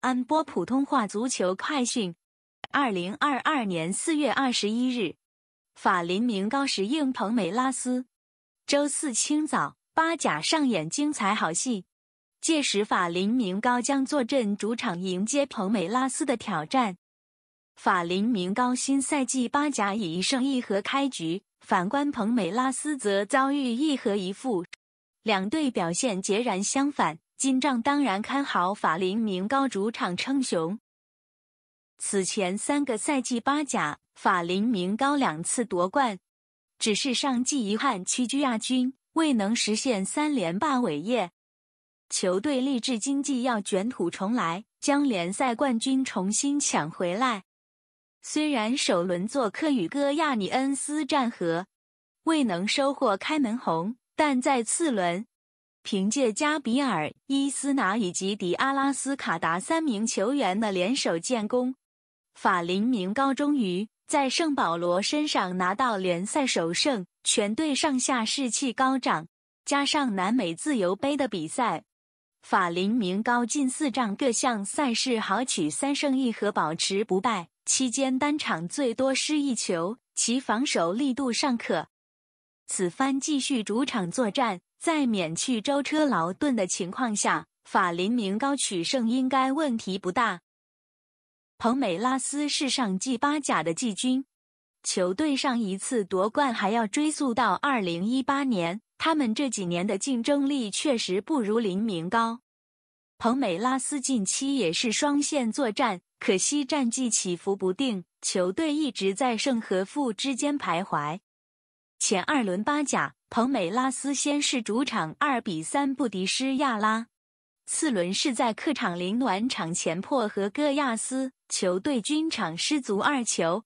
安播普通话足球快讯：二零二二年四月二十一日，法林明高时应彭梅拉斯。周四清早，巴甲上演精彩好戏。届时，法林明高将坐镇主场迎接彭梅拉斯的挑战。法林明高新赛季巴甲以一胜一和开局，反观彭梅拉斯则遭遇一和一负，两队表现截然相反。金帐当然看好法林明高主场称雄。此前三个赛季八甲，法林明高两次夺冠，只是上季遗憾屈居亚军，未能实现三连霸伟业。球队励志今季要卷土重来，将联赛冠军重新抢回来。虽然首轮做客与哥亚尼恩斯战和，未能收获开门红，但在次轮。凭借加比尔、伊斯拿以及迪阿拉斯卡达三名球员的联手建功，法林明高终于在圣保罗身上拿到联赛首胜，全队上下士气高涨。加上南美自由杯的比赛，法林明高近四仗各项赛事豪取三胜一和，保持不败。期间单场最多失一球，其防守力度尚可。此番继续主场作战，在免去舟车劳顿的情况下，法林明高取胜应该问题不大。彭美拉斯是上季八甲的季军，球队上一次夺冠还要追溯到二零一八年，他们这几年的竞争力确实不如林明高。彭美拉斯近期也是双线作战，可惜战绩起伏不定，球队一直在胜和负之间徘徊。前二轮巴甲，彭美拉斯先是主场二比三不敌施亚拉，次轮是在客场零暖场前破和戈亚斯，球队均场失足二球，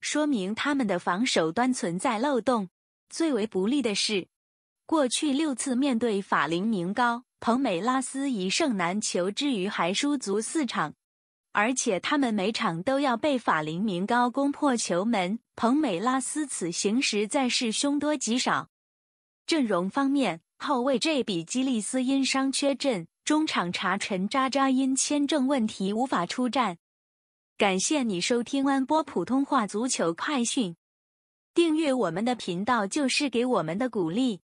说明他们的防守端存在漏洞。最为不利的是，过去六次面对法林明高，彭美拉斯一胜难求之余还输足四场。而且他们每场都要被法林明高攻破球门，蓬美拉斯此行实在是凶多吉少。阵容方面，后卫 J 比基利斯因伤缺阵，中场查陈渣渣因签证问题无法出战。感谢你收听安波普通话足球快讯，订阅我们的频道就是给我们的鼓励。